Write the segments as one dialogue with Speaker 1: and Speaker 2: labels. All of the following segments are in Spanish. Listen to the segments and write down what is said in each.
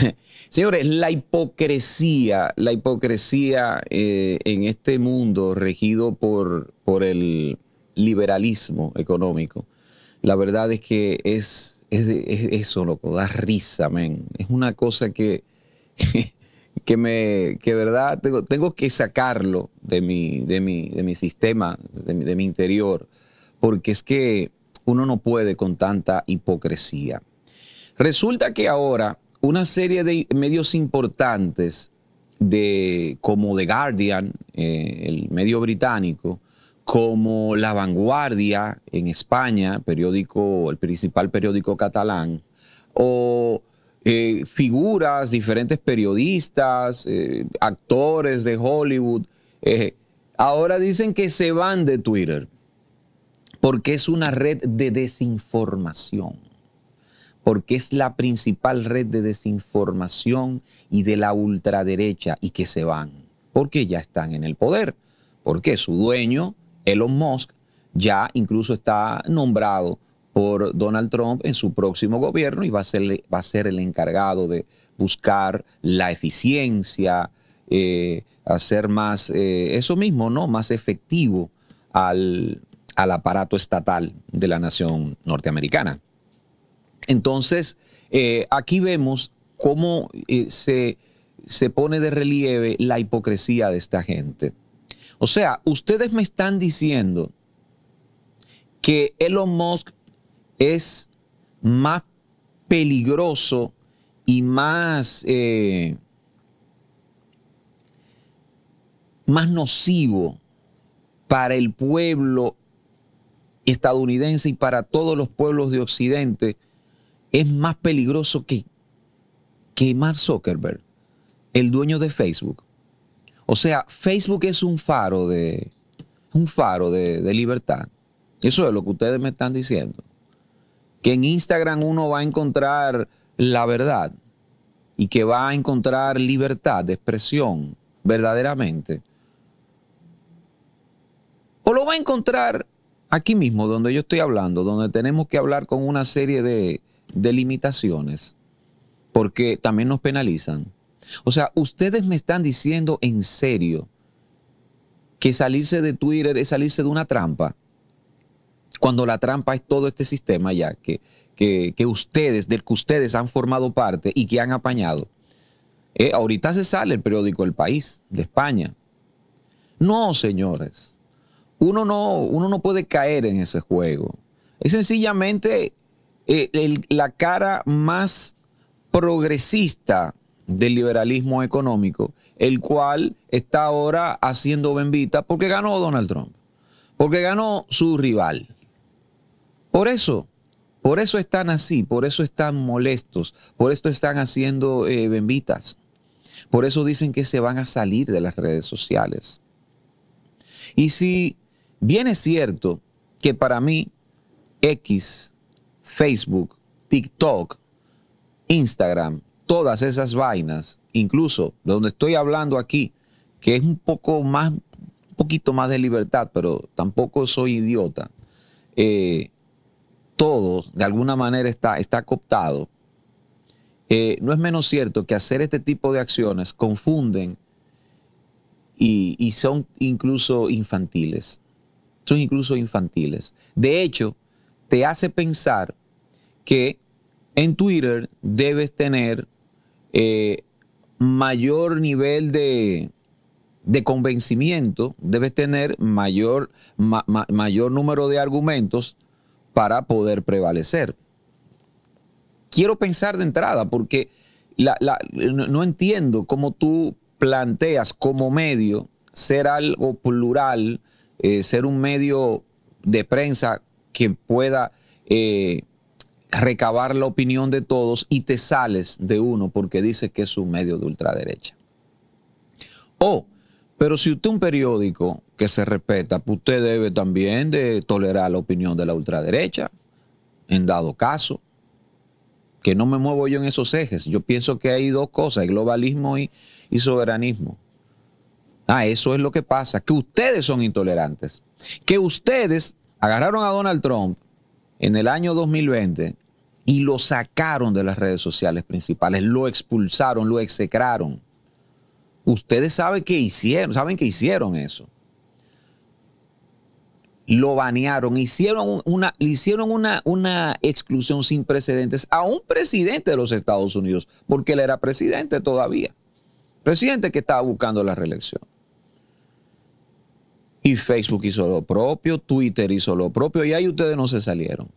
Speaker 1: Señores, la hipocresía, la hipocresía eh, en este mundo regido por, por el liberalismo económico, la verdad es que es, eso, loco, da risa, men. Es una cosa que, que, me, que verdad, tengo, tengo, que sacarlo de mi, de mi sistema, de mi, de mi interior, porque es que uno no puede con tanta hipocresía. Resulta que ahora una serie de medios importantes de, como The Guardian, eh, el medio británico, como La Vanguardia en España, periódico, el principal periódico catalán, o eh, figuras, diferentes periodistas, eh, actores de Hollywood, ahora dicen que se van de Twitter porque es una red de desinformación porque es la principal red de desinformación y de la ultraderecha y que se van, porque ya están en el poder, porque su dueño, Elon Musk, ya incluso está nombrado por Donald Trump en su próximo gobierno y va a ser, va a ser el encargado de buscar la eficiencia, eh, hacer más, eh, eso mismo, ¿no? Más efectivo al aparato estatal de la nación norteamericana. Entonces, eh, aquí vemos cómo eh, se, pone de relieve la hipocresía de esta gente. O sea, ustedes me están diciendo que Elon Musk es más peligroso y más, eh, más nocivo para el pueblo estadounidense y para todos los pueblos de Occidente es más peligroso que, que Mark Zuckerberg, el dueño de Facebook. O sea, Facebook es un faro de, un faro de, de libertad. Eso es lo que ustedes me están diciendo. Que en Instagram uno va a encontrar la verdad y que va a encontrar libertad de expresión verdaderamente. O lo va a encontrar aquí mismo, donde yo estoy hablando, donde tenemos que hablar con una serie de, de limitaciones, porque también nos penalizan. O sea, ustedes me están diciendo en serio que salirse de Twitter es salirse de una trampa, cuando la trampa es todo este sistema ya que, ustedes, del que ustedes han formado parte y que han apañado. Eh, ahorita se sale el periódico El País de España. No, señores. Uno no, uno no puede caer en ese juego. Es sencillamente eh, la cara más progresista del liberalismo económico, el cual está ahora haciendo bendita porque ganó Donald Trump, porque ganó su rival. Por eso, por eso están así, por eso están molestos, por eso están haciendo eh, benditas, por eso dicen que se van a salir de las redes sociales. Y si bien es cierto que para mí X Facebook, TikTok, Instagram, todas esas vainas, incluso donde estoy hablando aquí, que es un poco más, un poquito más de libertad, pero tampoco soy idiota. Eh, todo de alguna manera está, está cooptado. Eh, no es menos cierto que hacer este tipo de acciones confunden y son incluso infantiles. Son incluso infantiles. De hecho, te hace pensar que en Twitter debes tener eh, mayor nivel de, convencimiento, debes tener mayor, mayor número de argumentos para poder prevalecer. Quiero pensar de entrada porque no, entiendo cómo tú planteas como medio ser algo plural, eh, ser un medio de prensa que pueda eh, recabar la opinión de todos y te sales de uno porque dice que es un medio de ultraderecha. O, oh, pero si usted es un periódico que se respeta, pues usted debe también de tolerar la opinión de la ultraderecha, en dado caso. Que no me muevo yo en esos ejes. Yo pienso que hay dos cosas, el globalismo y, y soberanismo. Ah, eso es lo que pasa, que ustedes son intolerantes. Que ustedes agarraron a Donald Trump en el año 2020 y lo sacaron de las redes sociales principales, lo expulsaron, lo execraron. Ustedes saben que hicieron, saben que hicieron eso. Lo banearon, hicieron una, hicieron una, una exclusión sin precedentes a un presidente de los Estados Unidos, porque él era presidente todavía. Presidente que estaba buscando la reelección. Y Facebook hizo lo propio, Twitter hizo lo propio, y ahí ustedes no se salieron.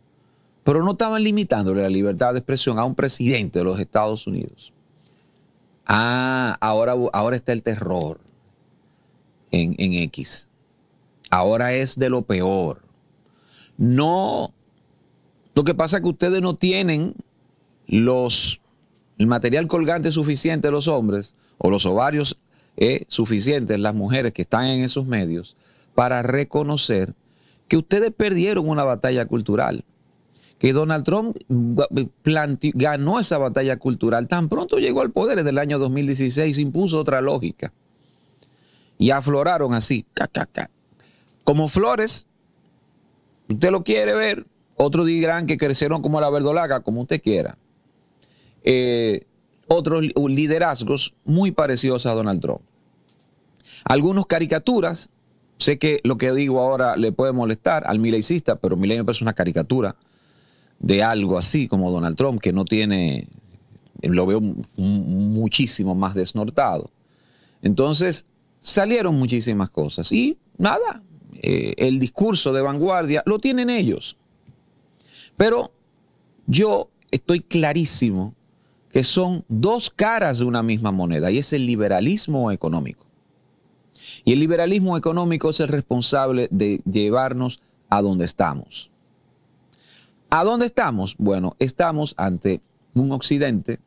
Speaker 1: Pero no estaban limitándole la libertad de expresión a un presidente de los Estados Unidos. Ah, ahora, está el terror en, X. Ahora es de lo peor. No, lo que pasa es que ustedes no tienen los, el material colgante suficiente los hombres o los ovarios eh, suficientes, las mujeres que están en esos medios, para reconocer que ustedes perdieron una batalla cultural que Donald Trump eh, ganó esa batalla cultural. Tan pronto llegó al poder en el año 2016, impuso otra lógica. Y afloraron así, como flores. Usted lo quiere ver, otros dirán que crecieron como la verdolaga, como usted quiera. Eh, otros liderazgos muy parecidos a Donald Trump. Algunos caricaturas, sé que lo que digo ahora le puede molestar al mileicista, pero Milenio me parece una caricatura de algo así como Donald Trump, que no tiene, lo veo muchísimo más desnortado. Entonces, salieron muchísimas cosas. Y nada, eh, el discurso de vanguardia lo tienen ellos. Pero yo estoy clarísimo que son dos caras de una misma moneda, y es el liberalismo económico. Y el liberalismo económico es el responsable de llevarnos a donde estamos. ¿A dónde estamos? Bueno, estamos ante un occidente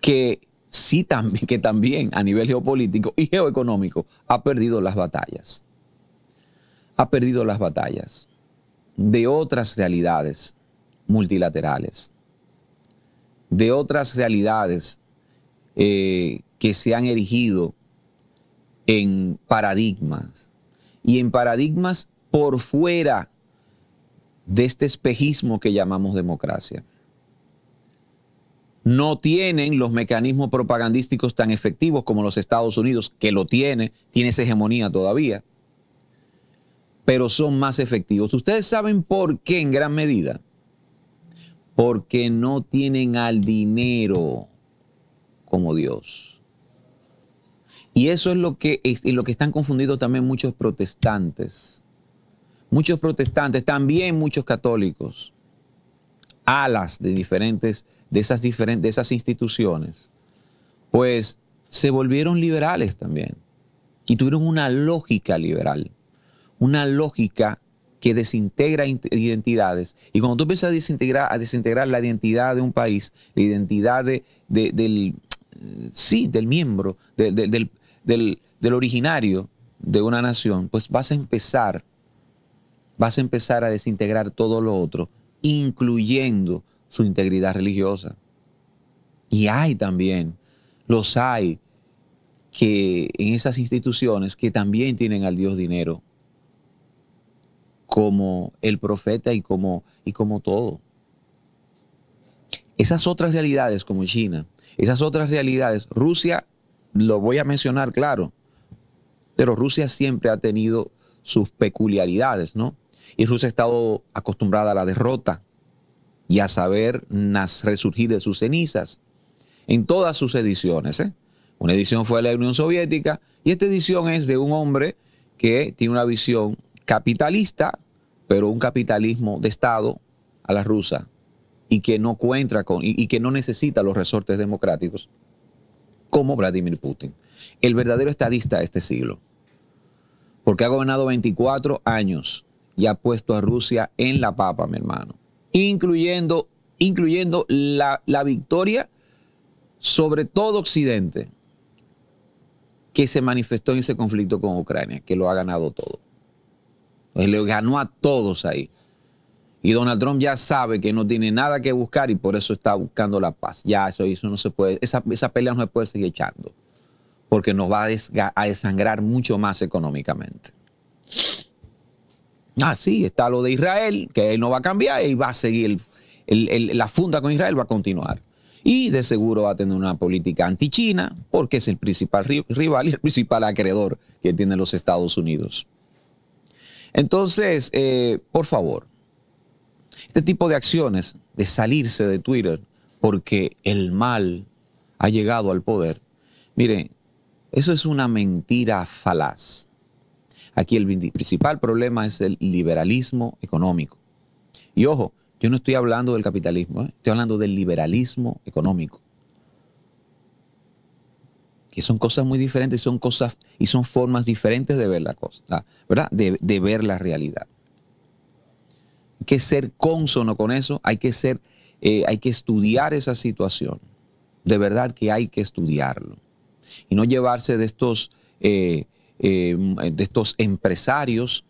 Speaker 1: que sí también, que también a nivel geopolítico y geoeconómico ha perdido las batallas. Ha perdido las batallas de otras realidades multilaterales, de otras realidades eh, que se han erigido en paradigmas y en paradigmas por fuera de este espejismo que llamamos democracia. No tienen los mecanismos propagandísticos tan efectivos como los Estados Unidos, que lo tiene, tiene esa hegemonía todavía, pero son más efectivos. Ustedes saben por qué en gran medida. Porque no tienen al dinero como Dios. Y eso es lo que, es lo que están confundidos también muchos protestantes muchos protestantes, también muchos católicos, alas de diferentes, de esas diferentes, esas instituciones, pues se volvieron liberales también y tuvieron una lógica liberal, una lógica que desintegra identidades. Y cuando tú empiezas a desintegrar, a desintegrar la identidad de un país, la identidad del, sí, del miembro, del, del, del originario de una nación, pues vas a empezar vas a empezar a desintegrar todo lo otro, incluyendo su integridad religiosa. Y hay también, los hay que en esas instituciones que también tienen al Dios dinero, como el profeta y como, y como todo. Esas otras realidades como China, esas otras realidades, Rusia, lo voy a mencionar claro, pero Rusia siempre ha tenido sus peculiaridades, ¿no? Y Rusia ha estado acostumbrada a la derrota y a saber resurgir de sus cenizas en todas sus ediciones. ¿eh? Una edición fue la Unión Soviética y esta edición es de un hombre que tiene una visión capitalista, pero un capitalismo de Estado a la rusa y que no cuenta con y, y que no necesita los resortes democráticos como Vladimir Putin, el verdadero estadista de este siglo, porque ha gobernado 24 años y ha puesto a Rusia en la papa, mi hermano, incluyendo, incluyendo la, victoria sobre todo Occidente que se manifestó en ese conflicto con Ucrania, que lo ha ganado todo. él pues le ganó a todos ahí. Y Donald Trump ya sabe que no tiene nada que buscar y por eso está buscando la paz. Ya eso, eso no se puede, esa, pelea no se puede seguir echando, porque nos va a desangrar mucho más económicamente. Ah, sí, está lo de Israel, que él no va a cambiar y va a seguir, la funda con Israel va a continuar. Y de seguro va a tener una política anti-China, porque es el principal rival y el principal acreedor que tienen los Estados Unidos. Entonces, eh, por favor, este tipo de acciones de salirse de Twitter porque el mal ha llegado al poder, miren, eso es una mentira falaz. Aquí el principal problema es el liberalismo económico. Y ojo, yo no estoy hablando del capitalismo, ¿eh? estoy hablando del liberalismo económico. Que son cosas muy diferentes, son cosas y son formas diferentes de ver la ¿verdad? De, ver la realidad. Hay que ser cónsono con eso, hay que ser, eh, hay que estudiar esa situación. De verdad que hay que estudiarlo. Y no llevarse de estos eh, eh, de estos empresarios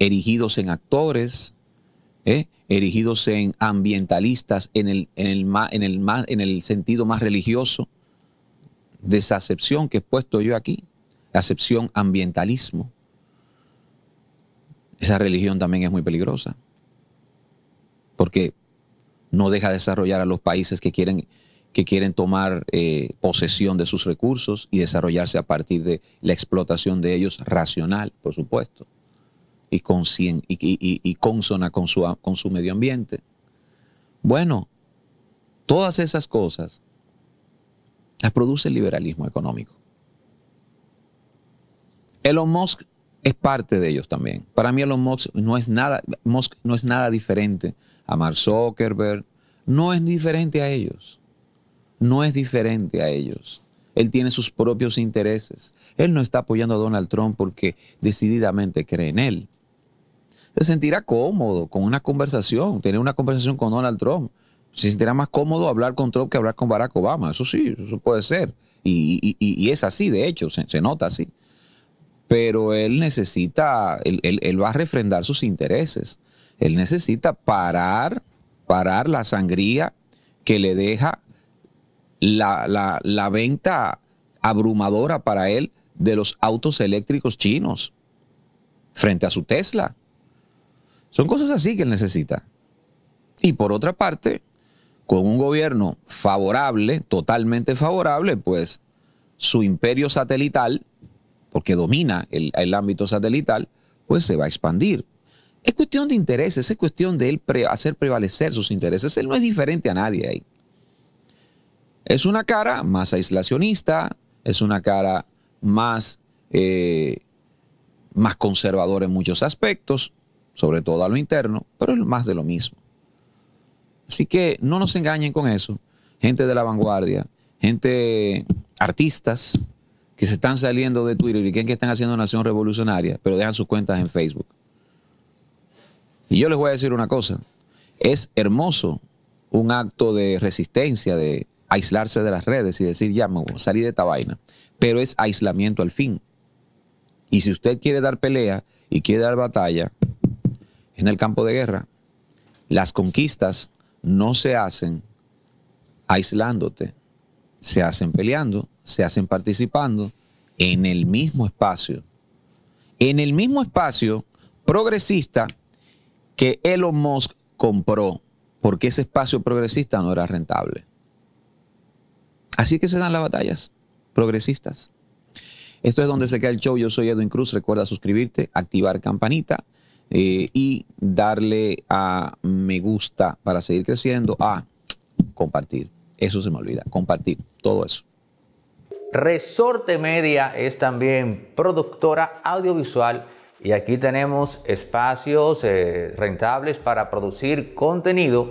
Speaker 1: erigidos en actores, ¿eh? erigidos en ambientalistas en el, el en, el en el sentido más religioso, de esa acepción que he puesto yo aquí, la acepción ambientalismo. Esa religión también es muy peligrosa, porque no deja desarrollar a los países que quieren que quieren tomar eh, posesión de sus recursos y desarrollarse a partir de la explotación de ellos racional, por supuesto, y, consona con su, con su medio ambiente. Bueno, todas esas cosas las produce el liberalismo económico. Elon Musk es parte de ellos también. Para mí Elon Musk no es nada, Musk no es nada diferente a Mark Zuckerberg, no es diferente a ellos no es diferente a ellos. Él tiene sus propios intereses. Él no está apoyando a Donald Trump porque decididamente cree en él. Se sentirá cómodo con una conversación, tener una conversación con Donald Trump. Se sentirá más cómodo hablar con Trump que hablar con Barack Obama. Eso sí, eso puede ser. Y, es así, de hecho, se, nota así. Pero él necesita, él, él va a refrendar sus intereses. Él necesita parar, parar la sangría que le deja la, la, venta abrumadora para él de los autos eléctricos chinos frente a su Tesla. Son cosas así que él necesita. Y por otra parte, con un gobierno favorable, totalmente favorable, pues su imperio satelital, porque domina el, ámbito satelital, pues se va a expandir. Es cuestión de intereses, es cuestión de él hacer prevalecer sus intereses. Él no es diferente a nadie ahí. Es una cara más aislacionista, es una cara más, eh, más conservadora en muchos aspectos, sobre todo a lo interno, pero es más de lo mismo. Así que no nos engañen con eso, gente de la vanguardia, gente, artistas que se están saliendo de Twitter y creen que están haciendo Nación Revolucionaria, pero dejan sus cuentas en Facebook. Y yo les voy a decir una cosa, es hermoso un acto de resistencia, de, aislarse de las redes y decir, ya me voy salir de esta vaina. Pero es aislamiento al fin. Y si usted quiere dar pelea y quiere dar batalla en el campo de guerra, las conquistas no se hacen aislándote, se hacen peleando, se hacen participando en el mismo espacio. En el mismo espacio progresista que Elon Musk compró, porque ese espacio progresista no era rentable. Así que se dan las batallas progresistas. Esto es donde se queda el show. Yo soy Edwin Cruz. Recuerda suscribirte, activar campanita eh, y darle a me gusta para seguir creciendo. A ah, compartir. Eso se me olvida. Compartir. Todo eso.
Speaker 2: Resorte Media es también productora audiovisual y aquí tenemos espacios eh, rentables para producir contenido